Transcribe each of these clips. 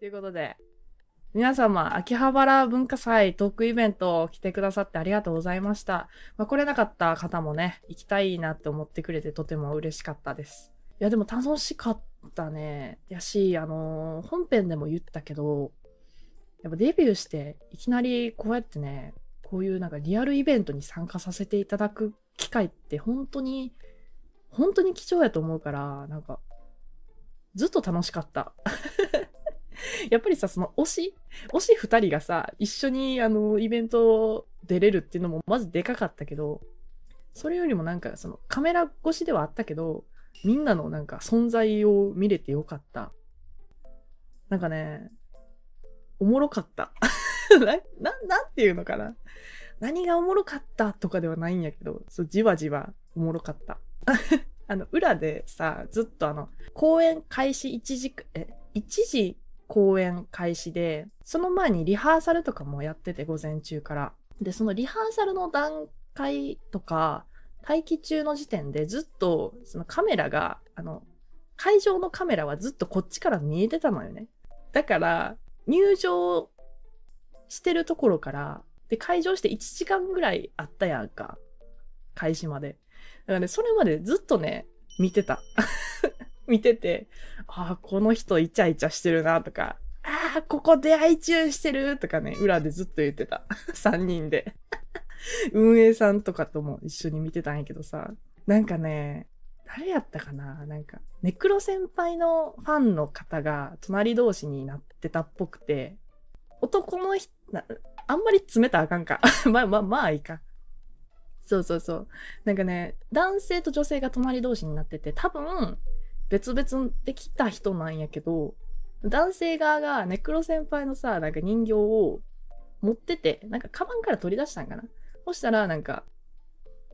ということで、皆様、秋葉原文化祭トークイベント来てくださってありがとうございました。まあ、来れなかった方もね、行きたいなって思ってくれてとても嬉しかったです。いや、でも楽しかったね。やし、あのー、本編でも言ったけど、やっぱデビューして、いきなりこうやってね、こういうなんかリアルイベントに参加させていただく機会って本当に、本当に貴重やと思うから、なんか、ずっと楽しかった。やっぱりさ、その推し、推し二人がさ、一緒にあの、イベント出れるっていうのもまずでかかったけど、それよりもなんかそのカメラ越しではあったけど、みんなのなんか存在を見れてよかった。なんかね、おもろかった。な、な、なんていうのかな。何がおもろかったとかではないんやけど、そうじわじわおもろかった。あの、裏でさ、ずっとあの、公演開始1時、え、1時公演開始で、その前にリハーサルとかもやってて、午前中から。で、そのリハーサルの段階とか、待機中の時点でずっと、そのカメラが、あの、会場のカメラはずっとこっちから見えてたのよね。だから、入場してるところから、で、会場して1時間ぐらいあったやんか。開始まで。だからね、それまでずっとね、見てた。見てて、ああ、この人イチャイチャしてるなとか、ああ、ここ出会い中してるとかね、裏でずっと言ってた。3 人で。運営さんとかとも一緒に見てたんやけどさ、なんかね、誰やったかななんか、ネクロ先輩のファンの方が隣同士になってたっぽくて、男の人、あんまり詰めたらあかんか。まあまあまあいいか。そうそうそう。なんかね、男性と女性が隣同士になってて、多分、別々で来た人なんやけど、男性側がネクロ先輩のさ、なんか人形を持ってて、なんかカバンから取り出したんかな。そしたら、なんか、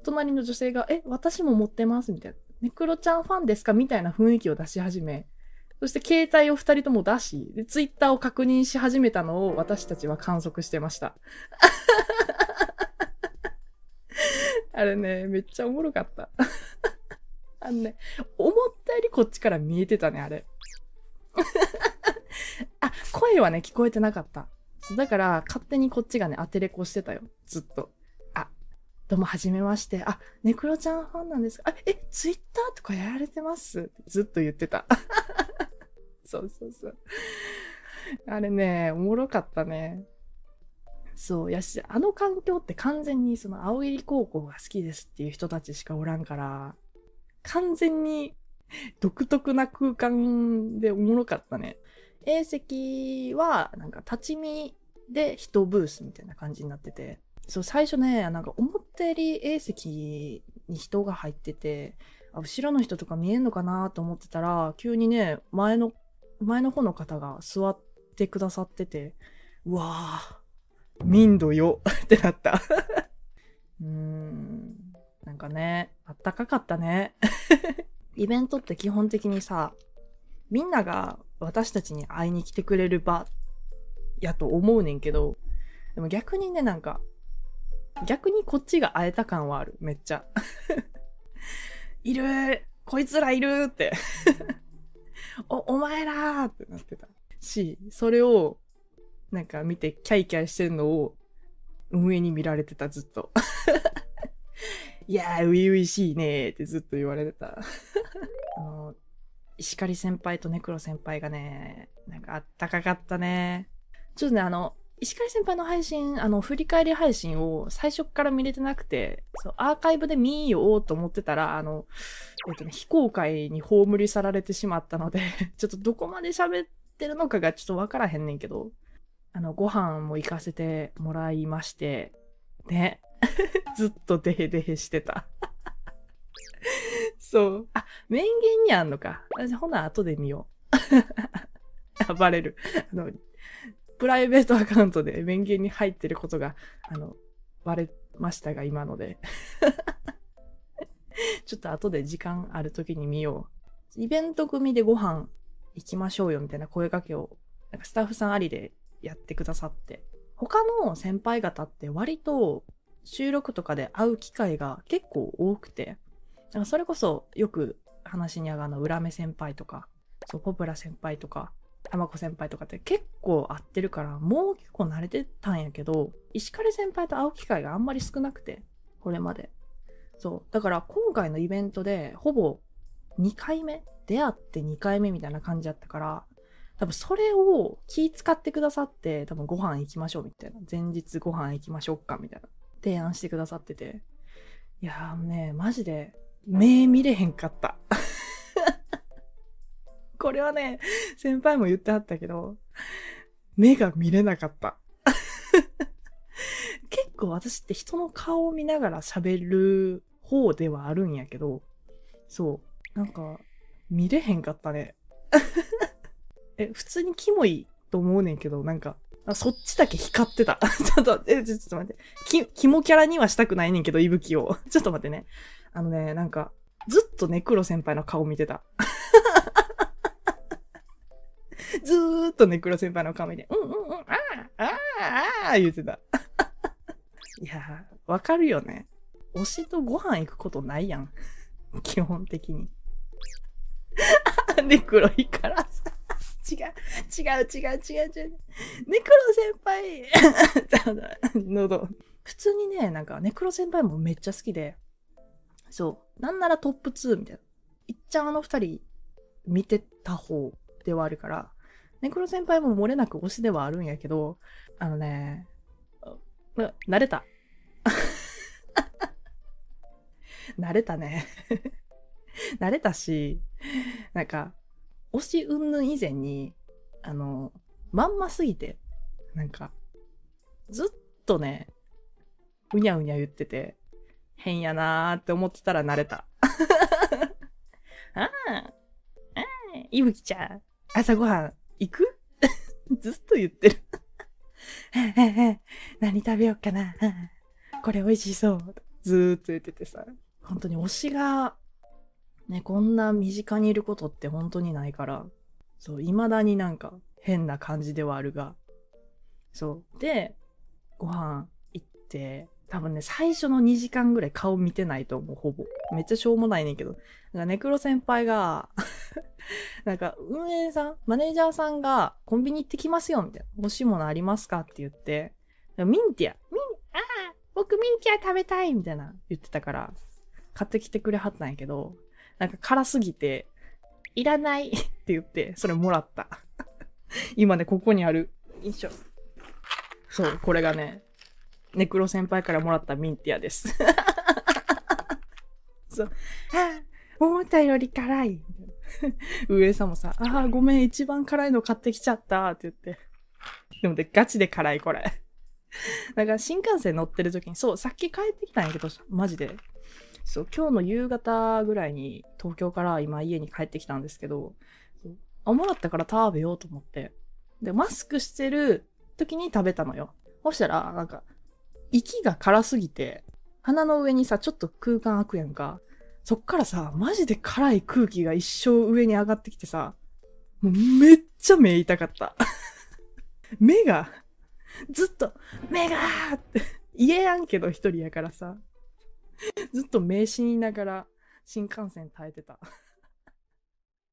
隣の女性が、え、私も持ってます、みたいな。ネクロちゃんファンですかみたいな雰囲気を出し始め、そして携帯を二人とも出し、で、ツイッターを確認し始めたのを私たちは観測してました。あれね、めっちゃおもろかった。あのね、思ったよりこっちから見えてたね、あれ。あ、声はね、聞こえてなかった。だから、勝手にこっちがね、当てれこしてたよ。ずっと。あ、どうも、はじめまして。あ、ネクロちゃんファンなんですかあ、え、ツイッターとかやられてますずっと言ってた。そうそうそう。あれね、おもろかったね。そう、やし、あの環境って完全にその青桐高校が好きですっていう人たちしかおらんから、完全に独特な空間でおもろかったね。A 席はなんか立ち見で人ブースみたいな感じになってて、そう最初ね、なんか思ったより A 席に人が入ってて、あ後ろの人とか見えんのかなと思ってたら、急にね、前の、前の方の方が座ってくださってて、うわぁ、民度よってなった うーん。なんかね、あったかかったね。イベントって基本的にさ、みんなが私たちに会いに来てくれる場やと思うねんけど、でも逆にね、なんか、逆にこっちが会えた感はある、めっちゃ。いるこいつらいるって お、お前らってなってた。し、それを、なんか見てキャイキャイしてるのを、運営に見られてた、ずっと。いやー、初々しいねーってずっと言われてた。あの、石狩先輩とネクロ先輩がね、なんかあったかかったね。ちょっとね、あの、石狩先輩の配信、あの、振り返り配信を最初から見れてなくて、そう、アーカイブで見ようと思ってたら、あの、えっとね、非公開に葬り去られてしまったので ちょっとどこまで喋ってるのかがちょっとわからへんねんけど、あの、ご飯も行かせてもらいまして、ね、ずっとデヘデヘしてた。そう。あ、面言にあんのか。ほな、後で見よう。バ レる。あの、プライベートアカウントで面言に入ってることが、あの、バレましたが、今ので。ちょっと後で時間ある時に見よう。イベント組でご飯行きましょうよみたいな声かけを、なんかスタッフさんありでやってくださって。他の先輩方って割と収録とかで会う機会が結構多くて、かそれこそよく話に上がるの裏目先輩とか、そう、ポプラ先輩とか、た子先輩とかって結構会ってるから、もう結構慣れてたんやけど、石狩先輩と会う機会があんまり少なくて、これまで。そう。だから今回のイベントで、ほぼ2回目出会って2回目みたいな感じだったから、多分それを気遣ってくださって、多分ご飯行きましょうみたいな。前日ご飯行きましょうかみたいな。提案してくださってて。いやーね、マジで、目見れへんかった。これはね、先輩も言ってはったけど、目が見れなかった。結構私って人の顔を見ながら喋る方ではあるんやけど、そう。なんか、見れへんかったね。え、普通にキモいと思うねんけど、なんか、そっちだけ光ってた。ちょっと、え、ちょっと待って。き、キモキャラにはしたくないねんけど、いぶきを。ちょっと待ってね。あのね、なんか、ずっとね、黒先輩の顔見てた。ずーっとね、黒先輩の顔見て、うんうんうん、ああ、ああ、ああ、言ってた。いやー、わかるよね。推しとご飯行くことないやん。基本的に。クロいからさ。違う、違う、違う、違う、違う。ネクロ先輩 喉。普通にね、なんか、ネクロ先輩もめっちゃ好きで、そう、なんならトップ2みたいな。いっちゃんあの二人見てた方ではあるから、ネクロ先輩も漏れなく推しではあるんやけど、あのね、慣れた。慣れたね 慣れたし、なんか、推し云々以前に、あの、まんますぎて、なんか、ずっとね、うにゃうにゃ言ってて、変やなーって思ってたら慣れた。ああ、ああ、いぶきちゃん、朝ごはん行く ずっと言ってる 何食べようかな。これ美味しそう。ずーっと言っててさ、本当に推しがね、こんな身近にいることって本当にないから、そう、未だになんか変な感じではあるが、そう。で、ご飯行って、多分ね、最初の2時間ぐらい顔見てないと思う、ほぼ。めっちゃしょうもないねんけど。なんか、ネクロ先輩が なんか、運営さん、マネージャーさんが、コンビニ行ってきますよ、みたいな。欲しいものありますかって言って、ミンティア、ミン、ああ、僕ミンティア食べたいみたいな言ってたから、買ってきてくれはったんやけど、なんか辛すぎて、いらない って言って、それもらった。今ね、ここにある。よいしょ。そう、これがね、ネクロ先輩からもらったミンティアです。そう。あ思ったより辛い。上さもさ、ああ、ごめん、一番辛いの買ってきちゃったって言って。でもで、ガチで辛い、これ。だから新幹線乗ってる時に、そう、さっき帰ってきたんやけど、マジでそう今日の夕方ぐらいに東京から今家に帰ってきたんですけどあもらったから食べようと思ってでマスクしてる時に食べたのよそしたらなんか息が辛すぎて鼻の上にさちょっと空間空くやんかそっからさマジで辛い空気が一生上に上がってきてさもうめっちゃ目痛かった 目がずっと目がーって言えやんけど一人やからさ ずっと名刺にいながら新幹線耐えてた。